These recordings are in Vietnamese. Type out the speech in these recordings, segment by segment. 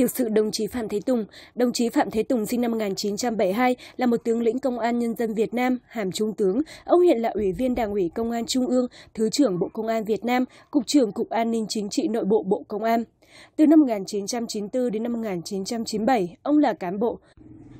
Tiểu sự đồng chí Phạm Thế Tùng Đồng chí Phạm Thế Tùng sinh năm 1972 là một tướng lĩnh Công an Nhân dân Việt Nam, hàm trung tướng. Ông hiện là Ủy viên Đảng ủy Công an Trung ương, Thứ trưởng Bộ Công an Việt Nam, Cục trưởng Cục An ninh Chính trị Nội bộ Bộ Công an. Từ năm 1994 đến năm 1997, ông là cán bộ,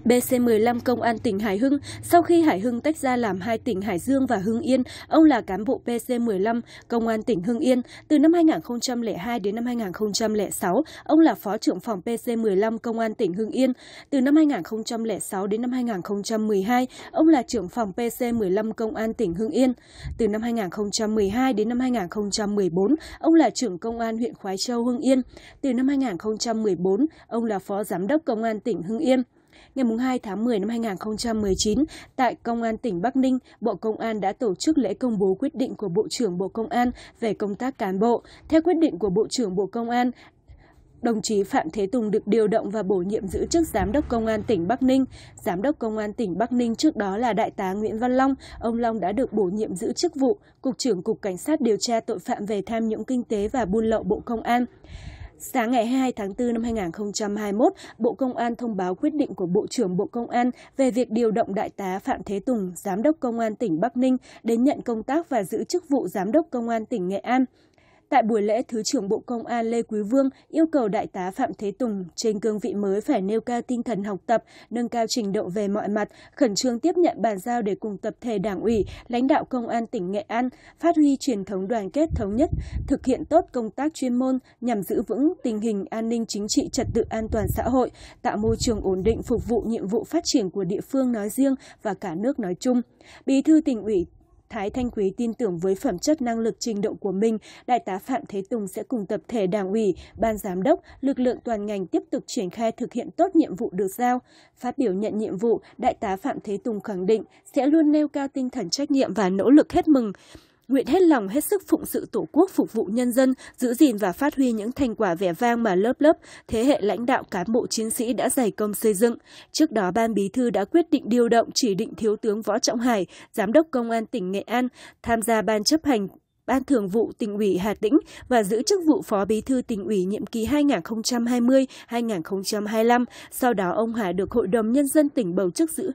BC15 Công an tỉnh Hải Hưng, sau khi Hải Hưng tách ra làm hai tỉnh Hải Dương và Hưng Yên, ông là cán bộ BC15 Công an tỉnh Hưng Yên. Từ năm 2002 đến năm 2006, ông là phó trưởng phòng BC15 Công an tỉnh Hưng Yên. Từ năm 2006 đến năm 2012, ông là trưởng phòng PC15 Công an tỉnh Hưng Yên. Từ năm 2012 đến năm 2014, ông là trưởng công an huyện Khói Châu Hưng Yên. Từ năm 2014, ông là phó giám đốc công an tỉnh Hưng Yên. Ngày 2 tháng 10 năm 2019, tại Công an tỉnh Bắc Ninh, Bộ Công an đã tổ chức lễ công bố quyết định của Bộ trưởng Bộ Công an về công tác cán bộ. Theo quyết định của Bộ trưởng Bộ Công an, đồng chí Phạm Thế Tùng được điều động và bổ nhiệm giữ chức Giám đốc Công an tỉnh Bắc Ninh. Giám đốc Công an tỉnh Bắc Ninh trước đó là Đại tá Nguyễn Văn Long. Ông Long đã được bổ nhiệm giữ chức vụ Cục trưởng Cục Cảnh sát điều tra tội phạm về tham nhũng kinh tế và buôn lậu Bộ Công an. Sáng ngày 22 tháng 4 năm 2021, Bộ Công an thông báo quyết định của Bộ trưởng Bộ Công an về việc điều động Đại tá Phạm Thế Tùng, Giám đốc Công an tỉnh Bắc Ninh đến nhận công tác và giữ chức vụ Giám đốc Công an tỉnh Nghệ An. Tại buổi lễ, Thứ trưởng Bộ Công an Lê Quý Vương yêu cầu Đại tá Phạm Thế Tùng trên cương vị mới phải nêu cao tinh thần học tập, nâng cao trình độ về mọi mặt, khẩn trương tiếp nhận bàn giao để cùng tập thể Đảng ủy, lãnh đạo Công an tỉnh Nghệ An phát huy truyền thống đoàn kết thống nhất, thực hiện tốt công tác chuyên môn nhằm giữ vững tình hình an ninh chính trị trật tự an toàn xã hội, tạo môi trường ổn định phục vụ nhiệm vụ phát triển của địa phương nói riêng và cả nước nói chung. Bí thư tỉnh ủy Thái Thanh Quý tin tưởng với phẩm chất năng lực trình độ của mình, Đại tá Phạm Thế Tùng sẽ cùng tập thể Đảng ủy, Ban Giám đốc, lực lượng toàn ngành tiếp tục triển khai thực hiện tốt nhiệm vụ được giao. Phát biểu nhận nhiệm vụ, Đại tá Phạm Thế Tùng khẳng định sẽ luôn nêu cao tinh thần trách nhiệm và nỗ lực hết mình nguyện hết lòng hết sức phụng sự Tổ quốc phục vụ nhân dân, giữ gìn và phát huy những thành quả vẻ vang mà lớp lớp thế hệ lãnh đạo cán bộ chiến sĩ đã dày công xây dựng. Trước đó, Ban Bí thư đã quyết định điều động chỉ định Thiếu tướng Võ Trọng Hải, Giám đốc Công an tỉnh Nghệ An, tham gia Ban chấp hành Ban Thường vụ tỉnh ủy Hà Tĩnh và giữ chức vụ Phó Bí thư tỉnh ủy nhiệm kỳ 2020-2025. Sau đó ông Hải được Hội đồng Nhân dân tỉnh bầu chức giữ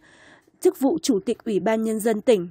chức vụ Chủ tịch Ủy ban Nhân dân tỉnh.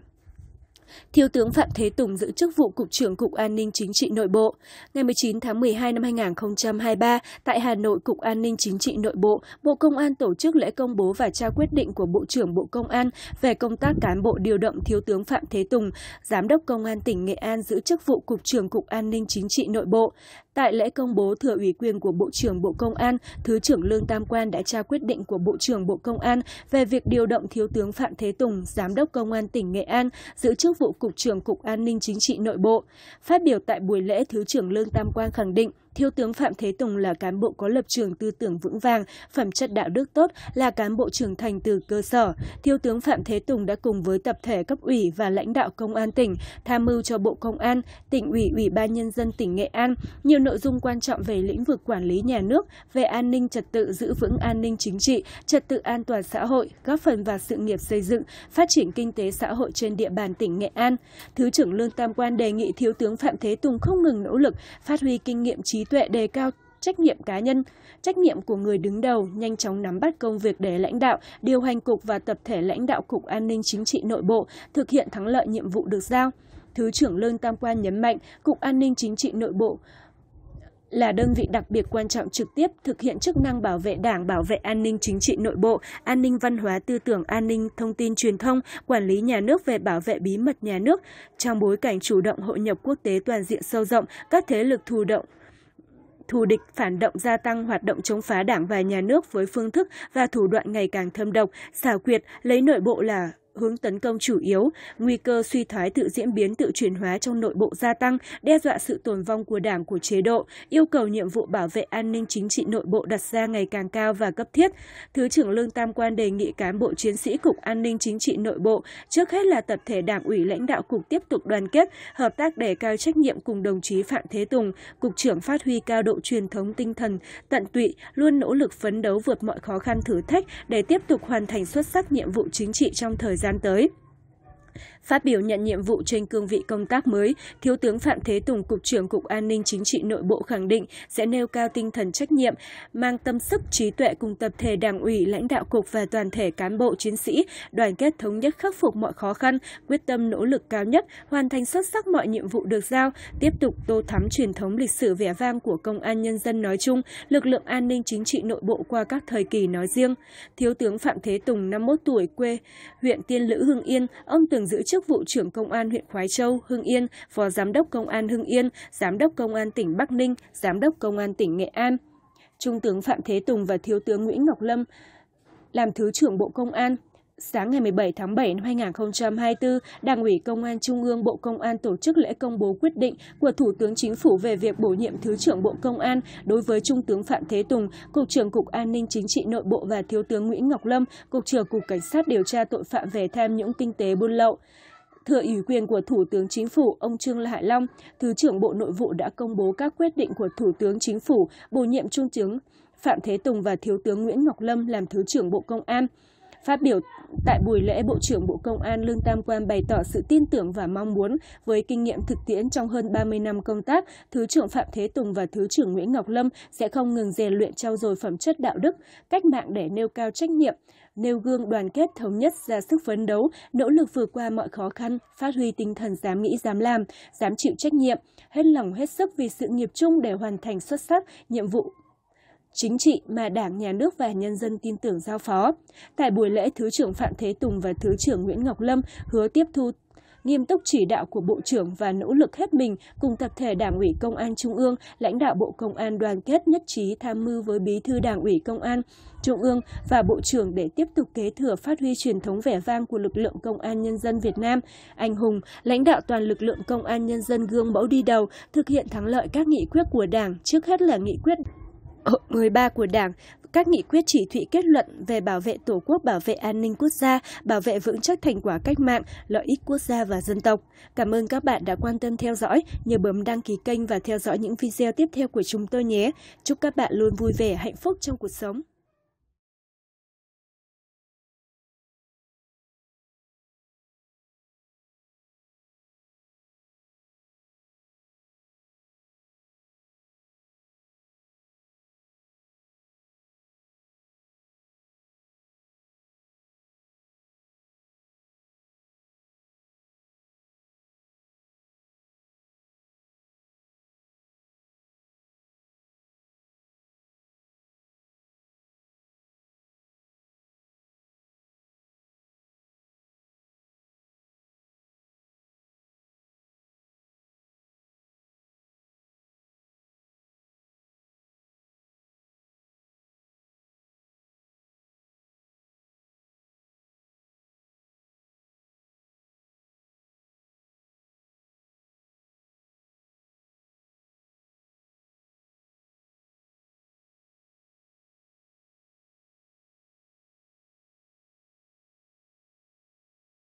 Thiếu tướng Phạm Thế Tùng giữ chức vụ Cục trưởng Cục An ninh Chính trị Nội bộ. Ngày 19 tháng 12 năm 2023, tại Hà Nội, Cục An ninh Chính trị Nội bộ, Bộ Công an tổ chức lễ công bố và trao quyết định của Bộ trưởng Bộ Công an về công tác cán bộ điều động Thiếu tướng Phạm Thế Tùng, Giám đốc Công an tỉnh Nghệ An giữ chức vụ Cục trưởng Cục An ninh Chính trị Nội bộ. Tại lễ công bố thừa ủy quyền của Bộ trưởng Bộ Công an, Thứ trưởng Lương Tam Quan đã trao quyết định của Bộ trưởng Bộ Công an về việc điều động Thiếu tướng Phạm Thế Tùng, Giám đốc Công an tỉnh Nghệ An, giữ chức vụ Cục trưởng Cục An ninh Chính trị Nội bộ. Phát biểu tại buổi lễ, Thứ trưởng Lương Tam Quan khẳng định, Thiếu tướng Phạm Thế Tùng là cán bộ có lập trường tư tưởng vững vàng, phẩm chất đạo đức tốt, là cán bộ trưởng thành từ cơ sở. Thiếu tướng Phạm Thế Tùng đã cùng với tập thể cấp ủy và lãnh đạo công an tỉnh tham mưu cho Bộ Công an, tỉnh ủy, ủy ban nhân dân tỉnh Nghệ An nhiều nội dung quan trọng về lĩnh vực quản lý nhà nước, về an ninh trật tự giữ vững an ninh chính trị, trật tự an toàn xã hội, góp phần vào sự nghiệp xây dựng, phát triển kinh tế xã hội trên địa bàn tỉnh Nghệ An. Thứ trưởng Lương Tam Quan đề nghị Thiếu tướng Phạm Thế Tùng không ngừng nỗ lực, phát huy kinh nghiệm trí tuệ đề cao trách nhiệm cá nhân, trách nhiệm của người đứng đầu nhanh chóng nắm bắt công việc để lãnh đạo, điều hành cục và tập thể lãnh đạo cục an ninh chính trị nội bộ thực hiện thắng lợi nhiệm vụ được giao. Thứ trưởng Lương Tam Quan nhấn mạnh, Cục An ninh Chính trị Nội bộ là đơn vị đặc biệt quan trọng trực tiếp thực hiện chức năng bảo vệ Đảng, bảo vệ an ninh chính trị nội bộ, an ninh văn hóa tư tưởng, an ninh thông tin truyền thông, quản lý nhà nước về bảo vệ bí mật nhà nước trong bối cảnh chủ động hội nhập quốc tế toàn diện sâu rộng, các thế lực thù động thù địch phản động gia tăng hoạt động chống phá đảng và nhà nước với phương thức và thủ đoạn ngày càng thâm độc, xảo quyệt, lấy nội bộ là hướng tấn công chủ yếu, nguy cơ suy thoái tự diễn biến tự chuyển hóa trong nội bộ gia tăng, đe dọa sự tồn vong của đảng của chế độ, yêu cầu nhiệm vụ bảo vệ an ninh chính trị nội bộ đặt ra ngày càng cao và cấp thiết. Thứ trưởng Lương Tam Quan đề nghị cán bộ chiến sĩ Cục An ninh Chính trị Nội bộ, trước hết là tập thể đảng ủy lãnh đạo Cục tiếp tục đoàn kết, hợp tác đề cao trách nhiệm cùng đồng chí Phạm Thế Tùng, Cục trưởng phát huy cao độ truyền thống tinh thần, tận tụy, luôn nỗ lực phấn đấu vượt mọi khó khăn thử thách để tiếp tục hoàn thành xuất sắc nhiệm vụ chính trị trong thời gian gian tới. Phát biểu nhận nhiệm vụ trên cương vị công tác mới, Thiếu tướng Phạm Thế Tùng, Cục trưởng Cục An ninh Chính trị Nội bộ khẳng định sẽ nêu cao tinh thần trách nhiệm, mang tâm sức trí tuệ cùng tập thể đảng ủy, lãnh đạo cục và toàn thể cán bộ chiến sĩ, đoàn kết thống nhất khắc phục mọi khó khăn, quyết tâm nỗ lực cao nhất, hoàn thành xuất sắc mọi nhiệm vụ được giao, tiếp tục tô thắm truyền thống lịch sử vẻ vang của công an nhân dân nói chung, lực lượng an ninh chính trị nội bộ qua các thời kỳ nói riêng. Thiếu tướng Phạm Thế Tùng, 51 tuổi, quê huyện Tiên Lữ Hưng Yên, ông từng giữ chức chức vụ trưởng công an huyện Khói Châu, Hưng Yên, phó giám đốc công an Hưng Yên, giám đốc công an tỉnh Bắc Ninh, giám đốc công an tỉnh Nghệ An. Trung tướng Phạm Thế Tùng và Thiếu tướng Nguyễn Ngọc Lâm làm Thứ trưởng Bộ Công an, Sáng ngày 17 tháng 7 năm 2024, Đảng ủy Công an Trung ương Bộ Công an tổ chức lễ công bố quyết định của Thủ tướng Chính phủ về việc bổ nhiệm Thứ trưởng Bộ Công an đối với Trung tướng Phạm Thế Tùng, Cục trưởng Cục An ninh Chính trị Nội bộ và Thiếu tướng Nguyễn Ngọc Lâm, Cục trưởng Cục Cảnh sát điều tra tội phạm về tham nhũng kinh tế buôn lậu thừa ủy quyền của Thủ tướng Chính phủ, ông Trương Hải Long, Thứ trưởng Bộ Nội vụ đã công bố các quyết định của Thủ tướng Chính phủ bổ nhiệm Trung tướng Phạm Thế Tùng và Thiếu tướng Nguyễn Ngọc Lâm làm Thứ trưởng Bộ Công an. Phát biểu tại buổi lễ, Bộ trưởng Bộ Công an Lương Tam Quang bày tỏ sự tin tưởng và mong muốn với kinh nghiệm thực tiễn trong hơn 30 năm công tác, Thứ trưởng Phạm Thế Tùng và Thứ trưởng Nguyễn Ngọc Lâm sẽ không ngừng rèn luyện trau dồi phẩm chất đạo đức, cách mạng để nêu cao trách nhiệm, nêu gương đoàn kết thống nhất ra sức phấn đấu, nỗ lực vượt qua mọi khó khăn, phát huy tinh thần dám nghĩ dám làm, dám chịu trách nhiệm, hết lòng hết sức vì sự nghiệp chung để hoàn thành xuất sắc nhiệm vụ chính trị mà Đảng, Nhà nước và nhân dân tin tưởng giao phó. Tại buổi lễ, Thứ trưởng Phạm Thế Tùng và Thứ trưởng Nguyễn Ngọc Lâm hứa tiếp thu nghiêm túc chỉ đạo của Bộ trưởng và nỗ lực hết mình cùng tập thể Đảng ủy Công an Trung ương, lãnh đạo Bộ Công an đoàn kết nhất trí tham mưu với Bí thư Đảng ủy Công an Trung ương và Bộ trưởng để tiếp tục kế thừa phát huy truyền thống vẻ vang của lực lượng Công an Nhân dân Việt Nam. Anh hùng, lãnh đạo toàn lực lượng Công an Nhân dân gương mẫu đi đầu, thực hiện thắng lợi các nghị quyết của Đảng, trước hết là nghị quyết 13 của Đảng các nghị quyết chỉ thị kết luận về bảo vệ Tổ quốc, bảo vệ an ninh quốc gia, bảo vệ vững chắc thành quả cách mạng, lợi ích quốc gia và dân tộc. Cảm ơn các bạn đã quan tâm theo dõi. Nhớ bấm đăng ký kênh và theo dõi những video tiếp theo của chúng tôi nhé. Chúc các bạn luôn vui vẻ, hạnh phúc trong cuộc sống.